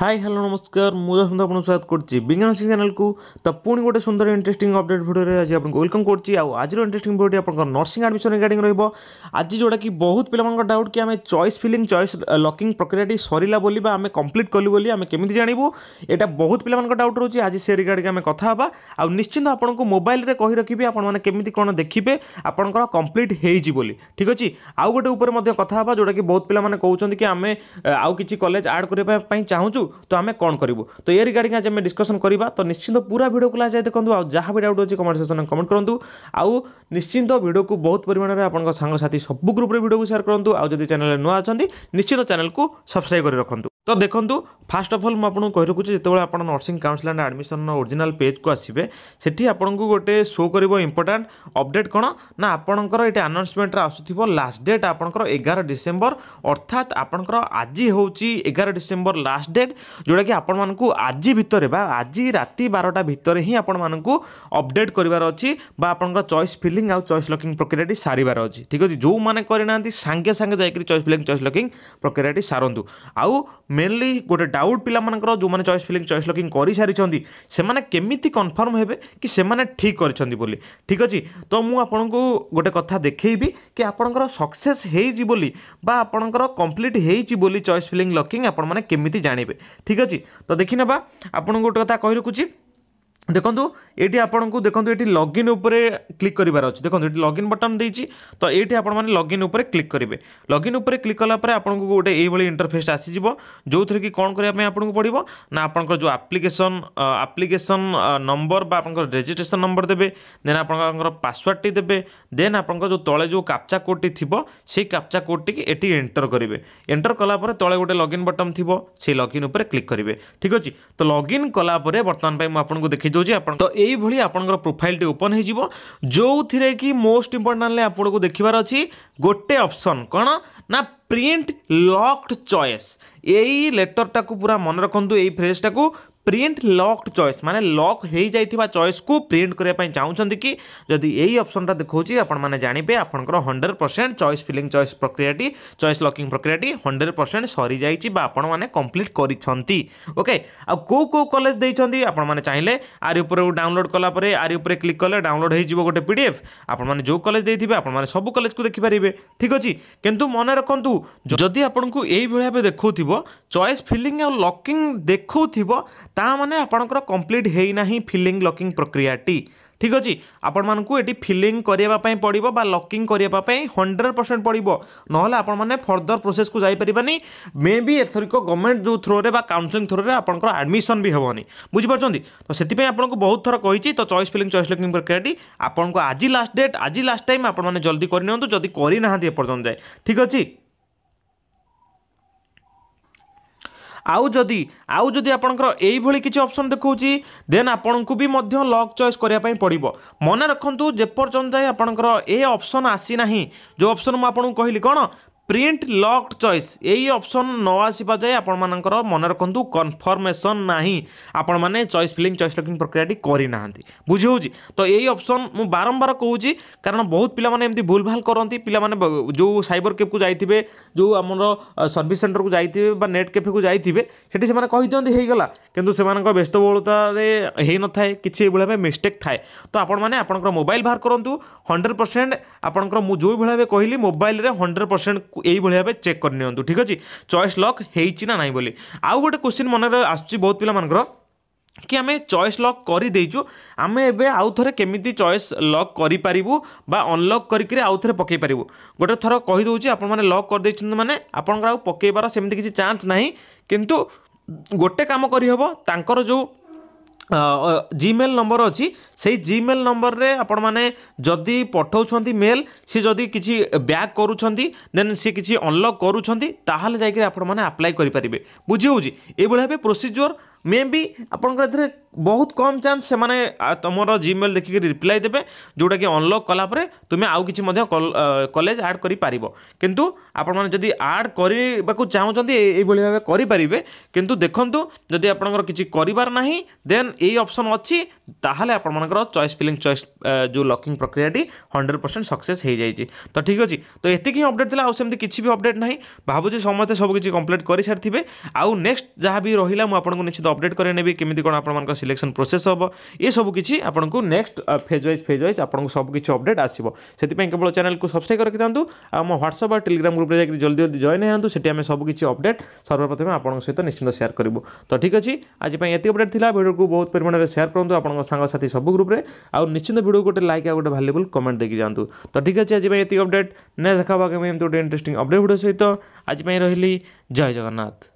high hello ନମସ୍କାର ମୁଁ ଦଶମନ୍ତ ଆପଣଙ୍କୁ ସ୍ୱାଗତ କରୁଛି ବିଜ୍ଞାନ ଶିକ୍ଷା ଚ୍ୟାନେଲକୁ ତ ପୁଣି ଗୋଟେ ସୁନ୍ଦର ଇଣ୍ଟରେଷ୍ଟିଂ ଅପଡେଟ୍ ଭିଡ଼ିଓରେ ଆଜି ଆପଣଙ୍କୁ ୱେଲକମ୍ କରୁଛି ଆଉ ଆଜିର ଇଣ୍ଟରେଷ୍ଟିଂ ଭିଡ଼ିଓଟି ଆପଣଙ୍କ ନର୍ସିଂ ଆଡ଼ମିସନ୍ ରିଗାର୍ଡ଼ିଂ ରହିବ ଆଜି ଯେଉଁଟାକି ବହୁତ ପିଲାମାନଙ୍କ ଡାଉଟ୍ କି ଆମେ ଚଏସ୍ ଫିଲିଂ ଚଏସ୍ ଲକିଂ ପ୍ରକ୍ରିୟାଟି ସରିଲା ବୋଲି ବା ଆମେ କମ୍ପ୍ଲିଟ୍ କଲୁ ବୋଲି ଆମେ କେମିତି ଜାଣିବୁ ଏଇଟା ବହୁତ ପିଲାମାନଙ୍କ ଡାଉଟ୍ ରହୁଛି ଆଜି ସେ ରିଗାର୍ଡ଼ିଂ ଆମେ କଥା ହେବା ଆଉ ନିଶ୍ଚିନ୍ତ ଆପଣଙ୍କୁ ମୋବାଇଲରେ କହି ରଖିବି ଆପଣମାନେ କେମିତି କ'ଣ ଦେଖିବେ ଆପଣଙ୍କର କମ୍ପ୍ଲିଟ୍ ହେଇଛି ବୋଲି ଠିକ୍ ଅଛି ଆଉ ଗୋଟେ ଉପରେ ମଧ୍ୟ କଥା ହେବା ଯେଉଁଟାକି ବହୁତ ପିଲାମାନେ କହୁଛନ୍ତି କି ଆମେ ଆଉ କିଛି କଲେଜ ଆଡ଼୍ କରିବା ପାଇଁ ଚାହୁଁଛୁ তো আমি କ'ଣ କରିବୁ ତ ଏ ରିଗାର୍ଡ଼ିଂ ଆଜି ଆମେ ଡିସ୍କସନ୍ କରିବା ତ ନିଶ୍ଚିନ୍ତ ପୁରା ଭିଡ଼ିଓକୁ ଲାଷ୍ଟ ଯାଏ ଦେଖନ୍ତୁ ଆଉ ଯାହା ବି ଡାଉଟ୍ ଅଛି କମେଣ୍ଟ ସେକ୍ସନ୍ରେ କମେଣ୍ଟ କରନ୍ତୁ ଆଉ ନିଶ୍ଚିନ୍ତ ଭିଡ଼ିଓକୁ ବହୁତ ପରିମାଣରେ ଆପଣଙ୍କ ସାଙ୍ଗସାଥି ସବୁ ଗ୍ରୁପ୍ରେ ଭିଡ଼ିଓକୁ ସେୟାର କରନ୍ତୁ ଆଉ ଯଦି ଚ୍ୟାନେଲ୍ରେ ନୂଆ ଅଛନ୍ତି ନିଶ୍ଚିତ ଚ୍ୟାନେଲ୍କୁ ସବସ୍କ୍ରାଇବ୍ କରି ରଖନ୍ତୁ ତ ଦେଖନ୍ତୁ ଫାର୍ଷ୍ଟ ଅଫ୍ ଅଲ୍ ମୁଁ ଆପଣଙ୍କୁ କହି ରଖୁଛି ଯେତେବେଳେ ଆପଣ ନର୍ସିଂ କାଉନସିଲ୍ ଆଣ୍ଡ ଆଡ଼ମିସନ୍ର ଓରିଜିନାଲ୍ ପେଜ୍କୁ ଆସିବେ ସେଠି ଆପଣଙ୍କୁ ଗୋଟେ ଶୋ କରିବ ଇମ୍ପୋର୍ଟାଣ୍ଟ ଅପଡ଼େଟ୍ କ'ଣ ନା ଆପଣଙ୍କର ଏଠି ଆନାଉନ୍ସମେଣ୍ଟରେ ଆସୁଥିବ ଲାଷ୍ଟ ଡେଟ୍ ଆପଣଙ୍କର ଏଗାର ଡିସେମ୍ବର ଅର୍ଥାତ୍ ଆପଣଙ୍କର ଆଜି ହେଉଛି ଏଗାର ଡିସେମ୍ବର ଲାଷ୍ଟ ଡେଟ୍ ଯେଉଁଟାକି ଆପଣମାନଙ୍କୁ ଆଜି ଭିତରେ ବା ଆଜି ରାତି ବାରଟା ଭିତରେ ହିଁ ଆପଣମାନଙ୍କୁ ଅପଡ଼େଟ୍ କରିବାର ଅଛି ବା ଆପଣଙ୍କର ଚଏସ୍ ଫିଲିଂ ଆଉ ଚଏସ୍ ଲକିଂ ପ୍ରକ୍ରିୟାଟି ସାରିବାର ଅଛି ଠିକ୍ ଅଛି ଯେଉଁମାନେ କରିନାହାନ୍ତି ସାଙ୍ଗେ ସାଙ୍ଗେ ଯାଇକରି ଚଏସ୍ ଫିଲିଂ ଚଏସ୍ ଲକିଂ ପ୍ରକ୍ରିୟାଟି ସାରନ୍ତୁ ଆଉ মেনলি ଗୋଟେ ଡାଉଟ୍ ପିଲାମାନଙ୍କର ଯେଉଁମାନେ ଚଏସ୍ ଫିଲିଂ ଚଏସ୍ ଲକିଂ କରିସାରିଛନ୍ତି ସେମାନେ କେମିତି କନଫର୍ମ ହେବେ କି ସେମାନେ ଠିକ୍ କରିଛନ୍ତି ବୋଲି ଠିକ୍ ଅଛି ତ ମୁଁ ଆପଣଙ୍କୁ ଗୋଟେ କଥା ଦେଖେଇବି କି ଆପଣଙ୍କର ସକ୍ସେସ୍ ହେଇଛି ବୋଲି ବା ଆପଣଙ୍କର କମ୍ପ୍ଲିଟ୍ ହେଇଛି ବୋଲି ଚଏସ୍ ଫିଲିଂ ଲକିଂ ଆପଣମାନେ କେମିତି ଜାଣିବେ ଠିକ୍ ଅଛି ତ ଦେଖିନେବା ଆପଣଙ୍କୁ ଗୋଟେ କଥା କହି ରଖୁଛି দেখন্তু এটি আপনার দেখুন এটি লগইন উপরে ক্লিক করবার অছে দেখুন এটি লগইন বটন দিয়েছি তো এইটি আপনার লগইন উপরে ক্লিক করবে লগইন উপরে ক্লিক কলাপরে আপনার গোটে এইভাবে ইন্টরফেস আসিযোগ যেথে কি কম করা আপনার পড়ব না আপনার যে আপ্লিকেসন আপ্লিকেসন নম্বর বা আপনার রেজিষ্ট্রেসন নম্বর দেবে দেন আপনার পাসওয়ার্ডটি দেবে দেন আপনার যে তলে যে কাপচা কোডটি থাকবে সেই কাপচা কোডটি এটি এন্টর করবে এন্টর কলাপরে তলে গোটে লগইন বটন থাকবে সেই লগইন উপরে ক্লিক করবে ঠিক আছে তো লগইন কলাপরে বর্তমান আপনার দেখে দেব দেখাଉଛି ଆପଣ ତ ଏଇଭଳି ଆପଣଙ୍କର ପ୍ରୋଫାଇଲ୍ଟି ଓପନ୍ ହେଇଯିବ ଯେଉଁଥିରେ କି ମୋଷ୍ଟ ଇମ୍ପୋର୍ଟାଣ୍ଟଲି ଆପଣଙ୍କୁ ଦେଖିବାର ଅଛି ଗୋଟେ ଅପସନ୍ କ'ଣ ନା প্রিন্ট লকড চয়েস এই লেଟরটাকে পুরা মনে রাখতু এই ফ্রেজটাকে প্রিন্ট লকড চয়েস মানে লক হয়ে যাই চয়েসকু প্রিন্ট করা চাহুমান কি যদি এই অপসনটা দেখছি আপনার জাঁবে আপনার hundred percent choice filling choice প্রক্রিয়াটি চয়েস লকিং প্রক্রিয়াটি হন্ড্রেড পরসেন্ট সরি যাই বা আপনার কমপ্লিট করছেন ওকে আউ কেউ কলেজ দিয়েছেন আপনার চাইলে আর উপরে ডাউনলোড কলাপরে আর উপরে ক্লিক কলে ডাউনলোড হয়ে যাব গোটে পিডিএফ আপনার যে কলেজ দিয়ে আপনার সবু কলেজকে দেখিপারে ঠিক অছি কিন্তু মনে রাখতু ଯଦି ଆପଣଙ୍କୁ ଏଇଭଳି ଭାବେ ଦେଖାଉଥିବ ଚଏସ୍ ଫିଲିଂ ଆଉ ଲକିଂ ଦେଖାଉଥିବ ତା ମାନେ ଆପଣଙ୍କର କମ୍ପ୍ଲିଟ୍ ହେଇନାହିଁ ଫିଲିଂ ଲକିଂ ପ୍ରକ୍ରିୟାଟି ଠିକ୍ ଅଛି ଆପଣମାନଙ୍କୁ ଏଠି ଫିଲିଂ କରିବା ପାଇଁ ପଡ଼ିବ ବା ଲକିଂ କରିବା ପାଇଁ ହଣ୍ଡ୍ରେଡ଼ ପରସେଣ୍ଟ ପଡ଼ିବ ନହେଲେ ଆପଣମାନେ ଫର୍ଦର ପ୍ରୋସେସ୍କୁ ଯାଇପାରିବାନି ମେ ବି ଏଥରିକ ଗଭର୍ଣ୍ଣମେଣ୍ଟ ଯେଉଁ ଥ୍ରୋରେ ବା କାଉନସିଲିଂ ଥ୍ରୋରେ ଆପଣଙ୍କର ଆଡ଼ମିସନ୍ ବି ହେବନି ବୁଝିପାରୁଛନ୍ତି ତ ସେଥିପାଇଁ ଆପଣଙ୍କୁ ବହୁତ ଥର କହିଛି ତ ଚଏସ୍ ଫିଲିଂ ଚଏସ୍ ଲକିଂ ପ୍ରକ୍ରିୟାଟି ଆପଣଙ୍କୁ ଆଜି ଲାଷ୍ଟ ଡେଟ୍ ଆଜି ଲାଷ୍ଟ ଟାଇମ୍ ଆପଣମାନେ ଜଲ୍ଦି କରିନିଅନ୍ତୁ ଯଦି କରିନାହାନ୍ତି ଏପର୍ଯ୍ୟନ୍ତ ଯାଏ ଠିକ୍ ଅଛି আউ যদি আউ যদি আপনার এইভাবে কিছু অপসন দেখছি দেন আপনার বি মধ্য লক চয়েস করা পড়ব মনে রাখতু যেপর্যন্ত যাই আপনার এ অপসন আসি না যে অপসন মু আপনার কহিলি কোণ প্রিন্ট লকড চয়েস এই অপসন ন আসবা যায় আপনার মনে রাখতু কনফর্মেসন না আপন মানে চয়েস ফিলিং চয়েস লকিং প্রক্রিয়াটি করে না বুঝি তো এই অপসন মু বারম্বার কৌছি কারণ বহুত পিলা মানে এমনি ভুলভাল করতে পিলা মানে যে সাইবর কেফ কু যাই যে আমার সর্ভিস সেন্টর কু যাই বা নেট কেফে কু যাই সেটি সে কিন্তু হয়েগলা কিন্তু সে ব্যস্তবহুলতার হয়ে নথায় কিছু এইভাবে ভাবে মিস্টেক থাকে তো আপন মানে আপনার মোবাইল বাহার করতু হন্ড্রেড পরসেন্ট আপনার যে ভাবে কহিলি মোবাইলের হন্ড্রেড পরসেন্ট এইভাবে ভাবে চেକ୍ କରିନିଅନ୍ତୁ ଠିକ୍ ଅଛି ଚଏସ୍ ଲକ୍ ହେଇଛି ନା ନାହିଁ ବୋଲି ଆଉ ଗୋଟେ କୋଶ୍ଚିନ୍ ମନରେ ଆସୁଛି ବହୁତ ପିଲାମାନଙ୍କର କି ଆମେ ଚଏସ୍ ଲକ୍ କରିଦେଇଛୁ ଆମେ ଏବେ ଆଉ ଥରେ କେମିତି ଚଏସ୍ ଲକ୍ କରିପାରିବୁ ବା ଅନଲକ୍ କରିକିରି ଆଉ ଥରେ ପକାଇ ପାରିବୁ ଗୋଟେ ଥର କହିଦେଉଛି ଆପଣମାନେ ଲକ୍ କରିଦେଇଛନ୍ତି ମାନେ ଆପଣଙ୍କର ଆଉ ପକାଇବାର ସେମିତି କିଛି ଚାନ୍ସ ନାହିଁ କିନ୍ତୁ ଗୋଟେ କାମ କରିହେବ ତାଙ୍କର ଯେଉଁ জিমেল ନମ୍ବର ଅଛି ସେଇ ଜିମେଲ୍ ନମ୍ବରରେ ଆପଣମାନେ ଯଦି ପଠାଉଛନ୍ତି ମେଲ୍ ସେ ଯଦି କିଛି ବ୍ୟାକ୍ କରୁଛନ୍ତି ଦେନ୍ ସେ କିଛି ଅନଲକ୍ କରୁଛନ୍ତି ତାହେଲେ ଯାଇକରି ଆପଣମାନେ ଆପ୍ଲାଏ କରିପାରିବେ ବୁଝି ହେଉଛି ଏଇଭଳି ଭାବେ ପ୍ରୋସିଜିଓର ମେ ବି ଆପଣଙ୍କର ଏଥିରେ ବହୁତ କମ୍ ଚାନ୍ସ ସେମାନେ ତୁମର ଜିମେଲ୍ ଦେଖିକି ରିପ୍ଲାଏ ଦେବେ ଯେଉଁଟାକି ଅନଲକ୍ କଲା ପରେ ତୁମେ ଆଉ କିଛି ମଧ୍ୟ କଲେଜ ଆଡ଼୍ କରିପାରିବ କିନ୍ତୁ ଆପଣମାନେ ଯଦି ଆଡ଼୍ କରିବାକୁ ଚାହୁଁଛନ୍ତି ଏଇଭଳି ଭାବେ କରିପାରିବେ କିନ୍ତୁ ଦେଖନ୍ତୁ ଯଦି ଆପଣଙ୍କର କିଛି କରିବାର ନାହିଁ ଦେନ୍ ଏଇ ଅପସନ୍ ଅଛି ତାହେଲେ ଆପଣମାନଙ୍କର ଚଏସ୍ ଫିଲିଂ ଚଏସ୍ ଯେଉଁ ଲକିଂ ପ୍ରକ୍ରିୟାଟି ହଣ୍ଡ୍ରେଡ଼ ପରସେଣ୍ଟ ସକ୍ସେସ୍ ହେଇଯାଇଛି ତ ଠିକ୍ ଅଛି ତ ଏତିକି ହିଁ ଅପଡ଼େଟ୍ ଥିଲା ଆଉ ସେମିତି କିଛି ବି ଅପଡ଼େଟ୍ ନାହିଁ ଭାବୁଛି ସମସ୍ତେ ସବୁକିଛି କମ୍ପ୍ଲିଟ୍ କରିସାରିଥିବେ ଆଉ ନେକ୍ସଟ ଯାହା ବି ରହିଲା ମୁଁ ଆପଣଙ୍କୁ ନିଶ୍ଚିତ ଅପଡ଼େଟ୍ କରାଇ ନେବି କେମିତି କ'ଣ ଆପଣମାନଙ୍କ ସିଲେକ୍ସନ୍ ପ୍ରୋସେସ୍ ହେବ ଏସବୁ କିଛି ଆପଣଙ୍କୁ next phase wise phase wise ଆପଣଙ୍କୁ ସବୁ କିଛି ଅପଡ଼େଟ୍ ଆସିବ ସେଥିପାଇଁ କେବଳ ଚ୍ୟାନେଲକୁ ସବସ୍କ୍ରାଇବ୍ ରଖିଥାନ୍ତୁ ଆଉ ଆମ ହ୍ୱାଟ୍ସଆପ୍ ଆଉ ଟେଲିଗ୍ରାମ ଗ୍ରୁପ୍ରେ ଯାଇକି ଜଲ୍ଦି ଜଲ୍ଦି ଜଏନ୍ ହେଇଥାନ୍ତୁ ସେଠି ଆମେ ସବୁ କିଛି ଅପଡ଼େଟ୍ ସର୍ବପ୍ରଥମେ ଆପଣଙ୍କ ସହିତ ନିଶ୍ଚିନ୍ତ ସେୟାର କରିବୁ ତ ଠିକ୍ ଅଛି ଆଜି ପାଇଁ ଏତିକି ଅପଡ଼େଟ୍ ଥିଲା ଭିଡ଼ିଓକୁ ବହୁତ ପରିମାଣରେ ସେୟାର କରନ୍ତୁ ଆପଣଙ୍କ ସାଙ୍ଗସାଥି ସବୁ ଗ୍ରୁପ୍ରେ ଆଉ ନିଶ୍ଚିନ୍ତ ଭିଡ଼ିଓକୁ ଗୋଟେ ଲାଇକ୍ ଆଉ ଗୋଟେ ଭାଲ୍ୟୁବୁଲ୍ କମେଣ୍ଟ ଦେଇକି ଯାଆନ୍ତୁ ତ ଠିକ୍ ଅଛି ଆଜି ପାଇଁ ଏତିକି ଅପଡ଼େଟ୍ ନେକ୍ସଟ ଦେଖା ହେବା କେମିତି ଗୋଟେ ଇଣ୍ଟରେଷ୍ଟିଂ ଅପଡ଼େଟ୍ ଭିଡ଼ିଓ ସହିତ ଆଜି ପାଇଁ ରହିଲି ଜୟ ଜଗନ୍ନାଥ